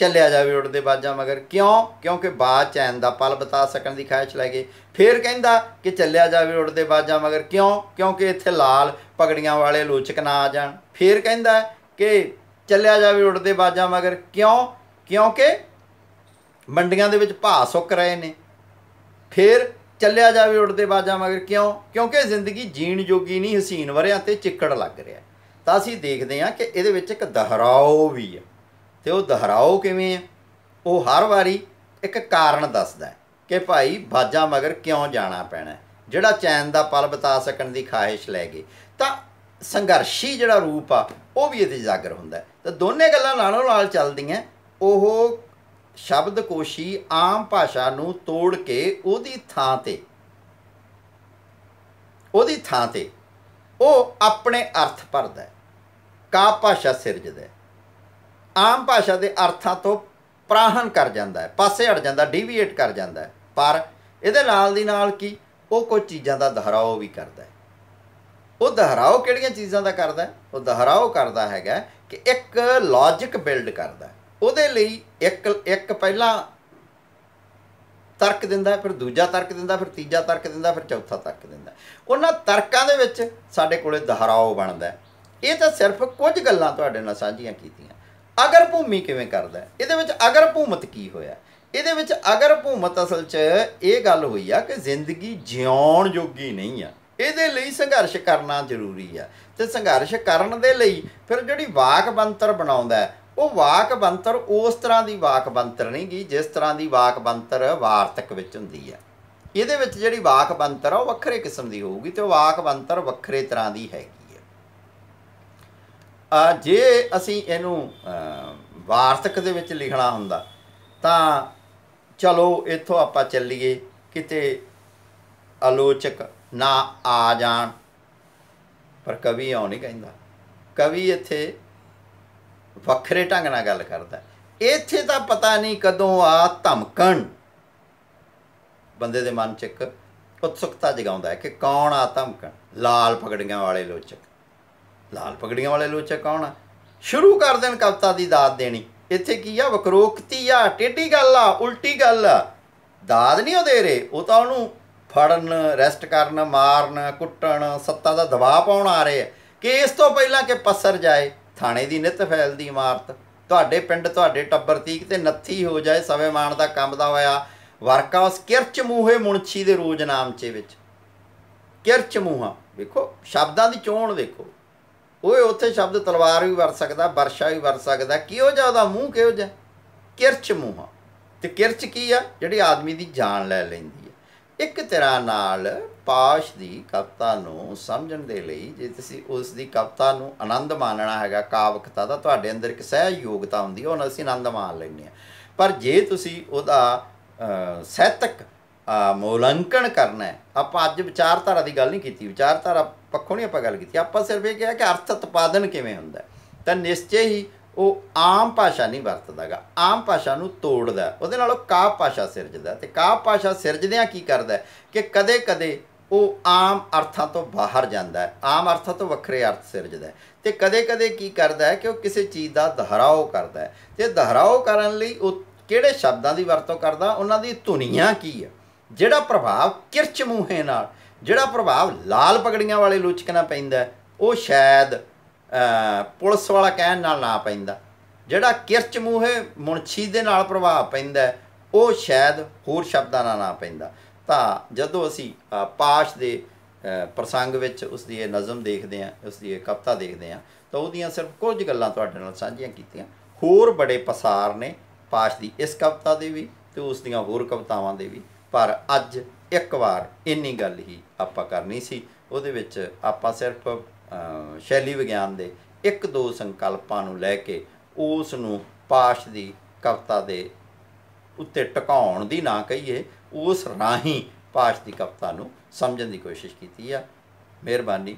ਚੱਲਿਆ ਜਾਵੇ ਉੱਡਦੇ ਬਾਜਾਂ ਮਗਰ ਕਿਉਂ ਕਿਉਂਕਿ ਬਾਜ ਚੈਨ ਦਾ ਪਲ ਬਤਾ ਸਕਣ ਦੀ ਖਾਇਸ਼ ਲੈ ਕੇ ਫਿਰ ਕਹਿੰਦਾ ਕਿ ਚੱਲਿਆ ਜਾਵੇ ਉੱਡਦੇ ਬਾਜਾਂ ਮਗਰ ਕਿਉਂ ਕਿਉਂਕਿ ਇੱਥੇ ਲਾਲ ਪਗੜੀਆਂ ਵਾਲੇ ਲੋਚਕ ਨਾ ਆ ਜਾਣ ਫਿਰ ਕਹਿੰਦਾ ਕਿ ਚੱਲਿਆ ਜਾਵੇ ਉੱਡਦੇ ਬਾਜਾਂ ਮਗਰ ਕਿਉਂ ਕਿਉਂਕਿ ਮੰਡੀਆਂ ਦੇ ਵਿੱਚ ਭਾਅ ਸੁੱਕ ਰਹੇ ਨੇ ਫਿਰ ਚੱਲਿਆ ਜਾਵੇ ਉੱਡਦੇ ਬਾਜਾਂ ਮਗਰ ਕਿਉਂ ਕਿਉਂਕਿ ਜ਼ਿੰਦਗੀ ਜੀਣ ਜੋਗੀ ਨਹੀਂ ਹਸੀਨ ਵਰਿਆਂ ਤੇ ਚਿੱਕੜ ਲੱਗ ਰਿਹਾ ਤਾਂ ਅਸੀਂ ਦੇਖਦੇ ਹਾਂ ਕਿ ਇਹਦੇ ਵਿੱਚ ਇੱਕ ਦਹਰਾਓ ਵੀ ਹੈ ਤੇ ਉਹ ਦਹਰਾਓ ਕਿਵੇਂ ਆ ਉਹ ਹਰ ਵਾਰੀ ਇੱਕ ਕਾਰਨ ਦੱਸਦਾ ਕਿ ਭਾਈ ਬਾਜਾ ਮਗਰ ਕਿਉਂ ਜਾਣਾ ਪੈਣਾ ਜਿਹੜਾ ਚੈਨ ਦਾ ਪਲ ਬਤਾ ਸਕਣ ਦੀ ਖਾਹਿਸ਼ ਲੈ ਗਏ ਤਾਂ ਸੰਘਰਸ਼ੀ ਜਿਹੜਾ ਰੂਪ ਆ ਉਹ ਵੀ ਇਹਦੇ ਜਾਗਰ ਹੁੰਦਾ ਤਾਂ ਦੋਨੇ ਗੱਲਾਂ ਨਾਲੋਂ ਨਾਲ ਚੱਲਦੀਆਂ ਉਹ ਸ਼ਬਦ ਕੋਸ਼ੀ ਆਮ ਭਾਸ਼ਾ ਨੂੰ ਤੋੜ ਕੇ ਉਹਦੀ ਥਾਂ ਤੇ ਉਹਦੀ ਥਾਂ ਤੇ ਉਹ ਆਪਣੇ ਅਰਥ ਭਰਦਾ ਕਾ ਭਾਸ਼ਾ ਸਿਰਜਦਾ ਆਮ ਭਾਸ਼ਾ ਦੇ ਅਰਥਾਂ ਤੋਂ ਪ੍ਰਾਹਣ ਕਰ ਜਾਂਦਾ ਹੈ ਪਾਸੇ ਹਟ ਜਾਂਦਾ ਡਿਵੀਏਟ ਕਰ ਜਾਂਦਾ ਹੈ ਪਰ ਇਹਦੇ ਨਾਲ ਦੀ ਨਾਲ ਕੀ ਉਹ ਕੋਈ ਚੀਜ਼ਾਂ ਦਾ ਦਹਰਾਓ ਵੀ ਕਰਦਾ ਹੈ ਉਹ ਦਹਰਾਓ ਕਿਹੜੀਆਂ ਚੀਜ਼ਾਂ ਦਾ ਕਰਦਾ ਹੈ ਉਹ ਦਹਰਾਓ ਕਰਦਾ ਹੈਗਾ ਕਿ ਇੱਕ ਲੌਜੀਕ ਬਿਲਡ ਕਰਦਾ ਉਹਦੇ ਲਈ ਇੱਕ ਇੱਕ ਪਹਿਲਾਂ ਤਰਕ ਦਿੰਦਾ ਫਿਰ ਦੂਜਾ ਤਰਕ ਦਿੰਦਾ ਫਿਰ ਤੀਜਾ ਤਰਕ ਦਿੰਦਾ ਫਿਰ ਚੌਥਾ ਤਰਕ ਦਿੰਦਾ ਉਹਨਾਂ ਤਰਕਾਂ ਦੇ ਵਿੱਚ ਸਾਡੇ ਕੋਲੇ ਦਹਰਾਓ ਬਣਦਾ ਇਹ ਤਾਂ ਸਿਰਫ ਕੁਝ ਗੱਲਾਂ ਤੁਹਾਡੇ ਨਾਲ ਸਾਂਝੀਆਂ ਕੀਤੀਆਂ ਅਗਰ ਭੂਮੀ ਕਿਵੇਂ ਕਰਦਾ ਇਹਦੇ ਵਿੱਚ ਅਗਰ ਭੂਮਤ ਕੀ ਹੋਇਆ ਇਹਦੇ ਵਿੱਚ ਅਗਰ ਭੂਮਤ ਅਸਲ 'ਚ ਇਹ ਗੱਲ ਹੋਈ ਆ ਕਿ ਜ਼ਿੰਦਗੀ ਜਿਉਣ ਯੋਗੀ ਨਹੀਂ ਆ ਇਹਦੇ ਲਈ ਸੰਘਰਸ਼ ਕਰਨਾ ਜ਼ਰੂਰੀ ਆ ਤੇ ਸੰਘਰਸ਼ ਕਰਨ ਦੇ ਲਈ ਫਿਰ ਜਿਹੜੀ ਵਾਕ ਬੰਤਰ ਬਣਾਉਂਦਾ ਉਹ ਵਾਕ ਬੰਤਰ ਉਸ ਤਰ੍ਹਾਂ ਦੀ ਵਾਕ ਬੰਤਰ ਨਹੀਂ ਗਈ ਜਿਸ ਤਰ੍ਹਾਂ ਦੀ ਵਾਕ ਬੰਤਰ ਵਾਰਤਕ ਵਿੱਚ ਹੁੰਦੀ ਆ ਇਹਦੇ ਵਿੱਚ ਜਿਹੜੀ ਵਾਕ ਬੰਤਰ ਆ ਉਹ ਵੱਖਰੇ ਕਿਸਮ ਦੀ ਹੋਊਗੀ ਤੇ ਵਾਕ ਬੰਤਰ ਵੱਖਰੇ ਤਰ੍ਹਾਂ ਦੀ ਹੈ ਜੇ ਅਸੀਂ ਇਹਨੂੰ ਵਾਰਤਕ ਦੇ ਵਿੱਚ ਲਿਖਣਾ ਹੁੰਦਾ ਤਾਂ ਚਲੋ ਇੱਥੋਂ ਆਪਾਂ ਚੱਲੀਏ ਕਿਤੇ ਆਲੋਚਕ ਨਾ ਆ ਜਾਣ ਪਰ ਕਵੀ ਆਉ ਨਹੀਂ ਕਹਿੰਦਾ ਕਵੀ ਇੱਥੇ ਵੱਖਰੇ ਢੰਗ ਨਾਲ ਗੱਲ ਕਰਦਾ ਇੱਥੇ ਤਾਂ ਪਤਾ ਨਹੀਂ ਕਦੋਂ ਆ ਧਮਕਣ ਬੰਦੇ ਦੇ ਮਨ 'ਚ ਇੱਕ ਉਤਸੁਕਤਾ ਜਗਾਉਂਦਾ ਹੈ ਕਿ ਕੌਣ ਆ ਧਮਕਣ ਲਾਲ ਪਗੜੀਆਂ ਵਾਲੇ ਲੋਚਕ ਲਾਲ ਪਗੜੀਆਂ ਵਾਲੇ ਲੋਚਾ ਕੌਣ ਆ ਸ਼ੁਰੂ ਕਰ ਦੇਣ ਕਵਤਾ ਦੀ ਦਾਤ ਦੇਣੀ ਇੱਥੇ ਕੀ ਆ ਵਕਰੋਕਤੀ ਆ ਟੇਢੀ ਗੱਲ ਆ ਉਲਟੀ ਗੱਲ ਆ ਦਾਤ ਨਹੀਂ ਉਹ ਦੇ ਰਹੇ ਉਹ ਤਾਂ ਉਹਨੂੰ ਫੜਨ ਰੈਸਟ ਕਰਨ ਮਾਰਨ ਕੁੱਟਣ ਸੱਤਾ ਦਾ ਦਬਾਅ ਪਾਉਣ ਆ ਰਹੇ ਆ ਕਿ ਇਸ ਤੋਂ ਪਹਿਲਾਂ ਕਿ ਪਸਰ ਜਾਏ ਥਾਣੇ ਦੀ ਨਿਤ ਫੈਲਦੀ ਇਮਾਰਤ ਤੁਹਾਡੇ ਪਿੰਡ ਤੁਹਾਡੇ ਟੱਬਰ ਤੀਕ ਤੇ ਨੱਥੀ ਹੋ ਜਾਏ ਸਵੇ ਮਾਣ ਦਾ ਕੰਮ ਦਾ ਹੋਇਆ ਵਰਕਾ ਉਸ ਕਿਰਚ ਮੂਹੇ ਮੁਣਛੀ ਦੇ ਰੋਜ਼ ਨਾਮ ਨਾਮਚੇ ਵਿੱਚ ਕਿਰਚ ਮੂਹਾ ਵੇਖੋ ਸ਼ਬਦਾਂ ਦੀ ਚੋਣ ਵੇਖੋ ਓਏ ਉੱਥੇ ਸ਼ਬਦ ਤਲਵਾਰ ਵੀ ਵਰ ਸਕਦਾ ਵਰਸ਼ਾ ਵੀ ਵਰ ਸਕਦਾ ਕਿਹੋ ਜਿਹਾ ਉਹਦਾ ਮੂੰਹ ਕਿਹੋ ਜਿਹਾ ਕਿਰਚ ਮੂੰਹ ਤੇ ਕਿਰਚ ਕੀ ਆ ਜਿਹੜੀ ਆਦਮੀ ਦੀ ਜਾਨ ਲੈ ਲੈਂਦੀ ਹੈ ਇੱਕ ਤਰ੍ਹਾਂ ਨਾਲ ਪਾਸ਼ ਦੀ ਕਵਤਾ ਨੂੰ ਸਮਝਣ ਦੇ ਲਈ ਜੇ ਤੁਸੀਂ ਉਸ ਦੀ ਕਵਤਾ ਨੂੰ ਆਨੰਦ ਮਾਨਣਾ ਹੈਗਾ ਕਾਵਕਤਾ ਦਾ ਤੁਹਾਡੇ ਅੰਦਰ ਇੱਕ ਸਹਿ ਯੋਗਤਾ ਹੁੰਦੀ ਹੈ ਉਹਨਾਂ ਅਸੀਂ ਆਨੰਦ ਮਾਨ ਲੈਂਦੇ ਆ ਪਰ ਜੇ ਤੁਸੀਂ ਉਹਦਾ ਸਹਿਤਕ ਮੂਲੰਕਣ ਕਰਨਾ ਹੈ ਆਪਾਂ ਅੱਜ ਵਿਚਾਰਧਾਰਾ ਦੀ ਗੱਲ ਨਹੀਂ ਕੀਤੀ ਵਿਚਾਰਧਾਰਾ ਪੱਖੋਂ ਨਹੀਂ ਆਪਾਂ ਗੱਲ ਕੀਤੀ ਆਪਾਂ ਸਿਰਫ ਇਹ ਕਿਹਾ ਕਿ ਅਰਥ ਉਤਪਾਦਨ ਕਿਵੇਂ ਹੁੰਦਾ ਤਾਂ ਨਿਸ਼ਚੈ ਹੀ ਉਹ ਆਮ ਭਾਸ਼ਾ ਨਹੀਂ ਵਰਤਦਾਗਾ ਆਮ ਭਾਸ਼ਾ ਨੂੰ ਤੋੜਦਾ ਉਹਦੇ ਨਾਲ ਉਹ ਕਾਵ ਭਾਸ਼ਾ ਸਿਰਜਦਾ ਤੇ ਕਾਹ ਭਾਸ਼ਾ ਸਿਰਜਦਿਆਂ ਕੀ ਕਰਦਾ ਕਿ ਕਦੇ-ਕਦੇ ਉਹ ਆਮ ਅਰਥਾਂ ਤੋਂ ਬਾਹਰ ਜਾਂਦਾ ਆਮ ਅਰਥਾਂ ਤੋਂ ਵੱਖਰੇ ਅਰਥ ਸਿਰਜਦਾ ਤੇ ਕਦੇ-ਕਦੇ ਕੀ ਕਰਦਾ ਕਿ ਉਹ ਕਿਸੇ ਚੀਜ਼ ਦਾ ਦਹਰਾਓ ਕਰਦਾ ਤੇ ਦਹਰਾਓ ਕਰਨ ਲਈ ਉਹ ਕਿਹੜੇ ਸ਼ਬਦਾਂ ਦੀ ਵਰਤੋਂ ਕਰਦਾ ਉਹਨਾਂ ਦੀ ਧੁਨੀਆਂ ਕੀ ਹੈ ਜਿਹੜਾ ਪ੍ਰਭਾਵ ਕਿਰਚ ਮੂਹੇ ਨਾਲ ਜਿਹੜਾ ਪ੍ਰਭਾਵ ਲਾਲ ਪਗੜੀਆਂ ਵਾਲੇ ਲੋਚਕਨਾ ਪੈਂਦਾ ਉਹ ਸ਼ਾਇਦ ਪੁਲਿਸ ਵਾਲਾ ਕਹਿਣ ਨਾਲ ਨਾ ਪੈਂਦਾ ਜਿਹੜਾ ਕਿਰਚ ਮੂਹੇ ਮੁਨਸ਼ੀ ਦੇ ਨਾਲ ਪ੍ਰਭਾਵ ਪੈਂਦਾ ਉਹ ਸ਼ਾਇਦ ਹੋਰ ਸ਼ਬਦਾਂ ਨਾਲ ਨਾ ਪੈਂਦਾ ਤਾਂ ਜਦੋਂ ਅਸੀਂ ਪਾਸ਼ ਦੇ ਪ੍ਰਸੰਗ ਵਿੱਚ ਉਸ ਦੀ ਇਹ ਨਜ਼ਮ ਦੇਖਦੇ ਆ ਉਸ ਦੀ ਇਹ ਕਵਿਤਾ ਦੇਖਦੇ ਆ ਤਾਂ ਉਹਦੀਆਂ ਸਿਰਫ ਕੁਝ ਗੱਲਾਂ ਤੁਹਾਡੇ ਨਾਲ ਸਾਂਝੀਆਂ ਕੀਤੀਆਂ ਹੋਰ ਬੜੇ ਪਸਾਰ ਨੇ ਪਾਸ਼ ਦੀ ਇਸ ਕਵਿਤਾ ਦੇ ਵੀ ਤੇ ਉਸ ਦੀਆਂ ਹੋਰ ਕਵਤਾਵਾਂ ਦੇ ਵੀ ਪਰ ਅੱਜ ਇੱਕ ਵਾਰ ਇੰਨੀ ਗੱਲ ਹੀ ਆਪਾਂ ਕਰਨੀ ਸੀ ਉਹਦੇ ਵਿੱਚ ਆਪਾਂ ਸਿਰਫ ਸ਼ੈਲੀ ਵਿਗਿਆਨ ਦੇ ਇੱਕ ਦੋ ਸੰਕਲਪਾਂ ਨੂੰ ਲੈ ਕੇ ਉਸ ਨੂੰ ਪਾਸ਼ ਦੀ ਕਵਤਾ ਦੇ ਉੱਤੇ ਟਿਕਾਉਣ ਦੀ ਨਾ ਕਹੀਏ ਉਸ ਰਾਹੀਂ ਪਾਸ਼ ਦੀ ਕਵਤਾ ਨੂੰ ਸਮਝਣ ਦੀ ਕੋਸ਼ਿਸ਼ ਕੀਤੀ ਆ ਮਿਹਰਬਾਨੀ